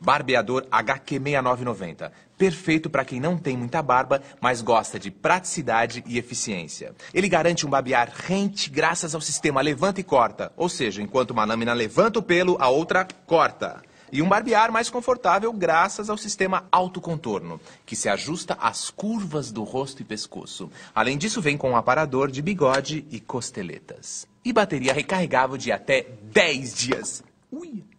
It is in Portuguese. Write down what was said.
Barbeador HQ6990. Perfeito para quem não tem muita barba, mas gosta de praticidade e eficiência. Ele garante um barbear rente graças ao sistema levanta e corta. Ou seja, enquanto uma lâmina levanta o pelo, a outra corta. E um barbear mais confortável graças ao sistema autocontorno, que se ajusta às curvas do rosto e pescoço. Além disso, vem com um aparador de bigode e costeletas. E bateria recarregável de até 10 dias. Ui!